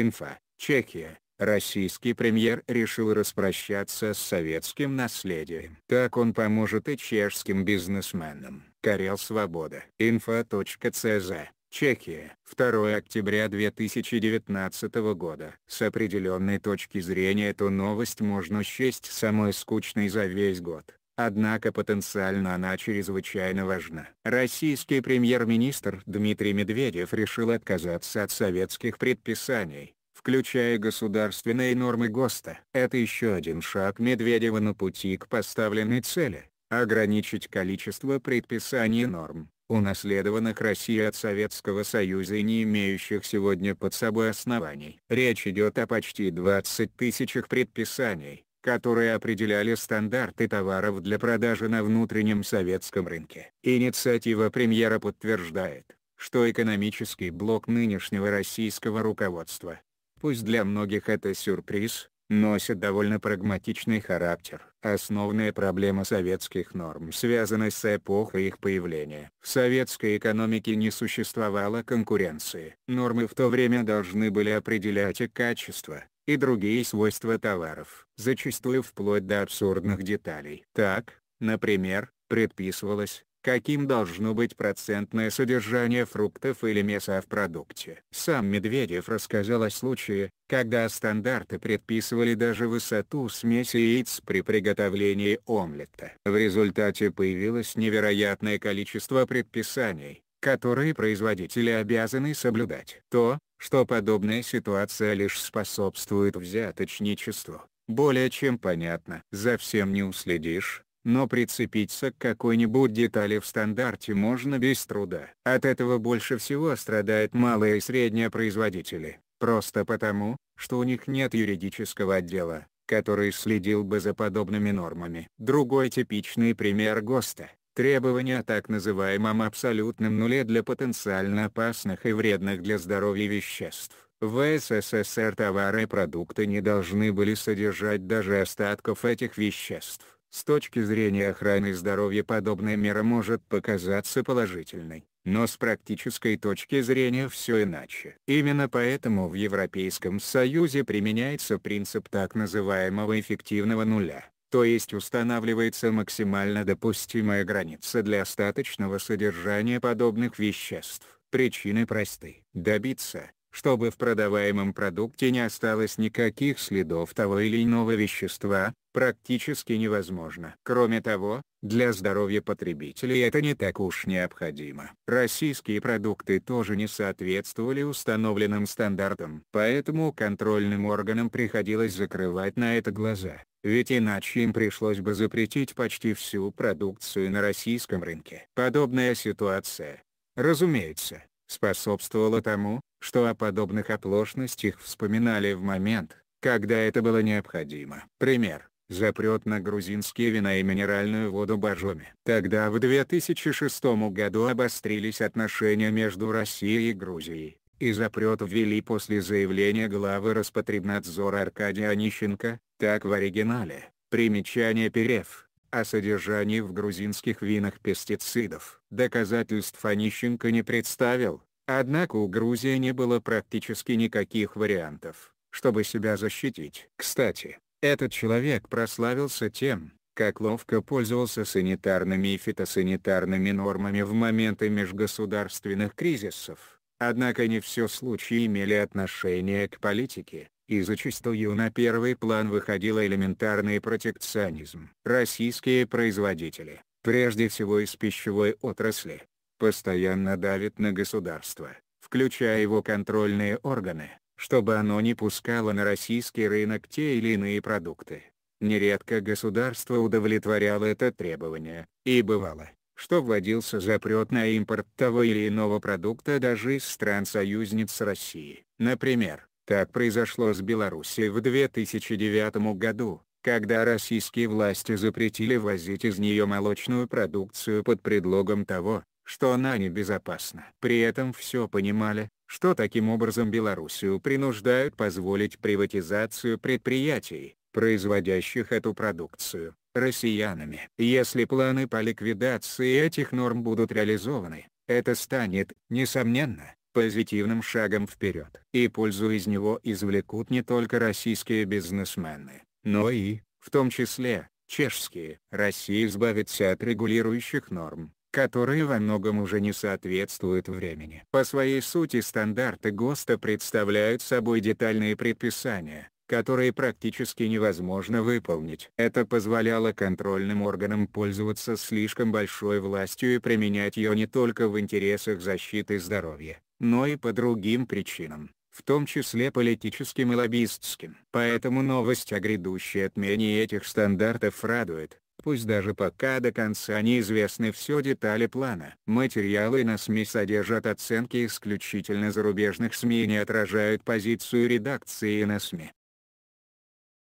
Инфа, Чехия. Российский премьер решил распрощаться с советским наследием. Так он поможет и чешским бизнесменам. Карел Свобода. Инфо.цз. Чехия. 2 октября 2019 года. С определенной точки зрения эту новость можно счесть самой скучной за весь год. Однако потенциально она чрезвычайно важна. Российский премьер-министр Дмитрий Медведев решил отказаться от советских предписаний, включая государственные нормы ГОСТа. Это еще один шаг Медведева на пути к поставленной цели – ограничить количество предписаний и норм, унаследованных России от Советского Союза и не имеющих сегодня под собой оснований. Речь идет о почти 20 тысячах предписаний, которые определяли стандарты товаров для продажи на внутреннем советском рынке. Инициатива премьера подтверждает, что экономический блок нынешнего российского руководства, пусть для многих это сюрприз, носит довольно прагматичный характер. Основная проблема советских норм связана с эпохой их появления. В советской экономике не существовало конкуренции. Нормы в то время должны были определять и качество, и другие свойства товаров, зачастую вплоть до абсурдных деталей. Так, например, предписывалось, каким должно быть процентное содержание фруктов или мяса в продукте. Сам Медведев рассказал о случае, когда стандарты предписывали даже высоту смеси яиц при приготовлении омлета. В результате появилось невероятное количество предписаний, которые производители обязаны соблюдать. То, что подобная ситуация лишь способствует взяточничеству. Более чем понятно. За всем не уследишь, но прицепиться к какой-нибудь детали в стандарте можно без труда. От этого больше всего страдают малые и средние производители, просто потому, что у них нет юридического отдела, который следил бы за подобными нормами. Другой типичный пример ГОСТа Требования о так называемом абсолютном нуле для потенциально опасных и вредных для здоровья веществ. В СССР товары и продукты не должны были содержать даже остатков этих веществ. С точки зрения охраны здоровья подобная мера может показаться положительной, но с практической точки зрения все иначе. Именно поэтому в Европейском Союзе применяется принцип так называемого эффективного нуля то есть устанавливается максимально допустимая граница для остаточного содержания подобных веществ. Причины просты. Добиться, чтобы в продаваемом продукте не осталось никаких следов того или иного вещества, практически невозможно. Кроме того, для здоровья потребителей это не так уж необходимо. Российские продукты тоже не соответствовали установленным стандартам. Поэтому контрольным органам приходилось закрывать на это глаза, ведь иначе им пришлось бы запретить почти всю продукцию на российском рынке. Подобная ситуация, разумеется, способствовало тому, что о подобных оплошностях вспоминали в момент, когда это было необходимо. Пример. Запрет на грузинские вина и минеральную воду Боржоми. Тогда в 2006 году обострились отношения между Россией и Грузией, и запрет ввели после заявления главы Роспотребнадзора Аркадия Онищенко, так в оригинале, примечание Перев о содержании в грузинских винах пестицидов. доказательств Нищенко не представил, однако у Грузии не было практически никаких вариантов, чтобы себя защитить. Кстати, этот человек прославился тем, как ловко пользовался санитарными и фитосанитарными нормами в моменты межгосударственных кризисов. Однако не все случаи имели отношение к политике и зачастую на первый план выходил элементарный протекционизм. Российские производители, прежде всего из пищевой отрасли, постоянно давят на государство, включая его контрольные органы, чтобы оно не пускало на российский рынок те или иные продукты. Нередко государство удовлетворяло это требование, и бывало, что вводился запрет на импорт того или иного продукта даже из стран-союзниц России. Например, так произошло с Белоруссией в 2009 году, когда российские власти запретили возить из нее молочную продукцию под предлогом того, что она небезопасна. При этом все понимали, что таким образом Белоруссию принуждают позволить приватизацию предприятий, производящих эту продукцию, россиянами. Если планы по ликвидации этих норм будут реализованы, это станет, несомненно, позитивным шагом вперед. И пользу из него извлекут не только российские бизнесмены, но и, в том числе, чешские. Россия избавится от регулирующих норм, которые во многом уже не соответствуют времени. По своей сути стандарты ГОСТа представляют собой детальные предписания, которые практически невозможно выполнить. Это позволяло контрольным органам пользоваться слишком большой властью и применять ее не только в интересах защиты здоровья, но и по другим причинам, в том числе политическим и лоббистским. Поэтому новость о грядущей отмене этих стандартов радует, пусть даже пока до конца неизвестны все детали плана. Материалы на СМИ содержат оценки исключительно зарубежных СМИ и не отражают позицию редакции на СМИ.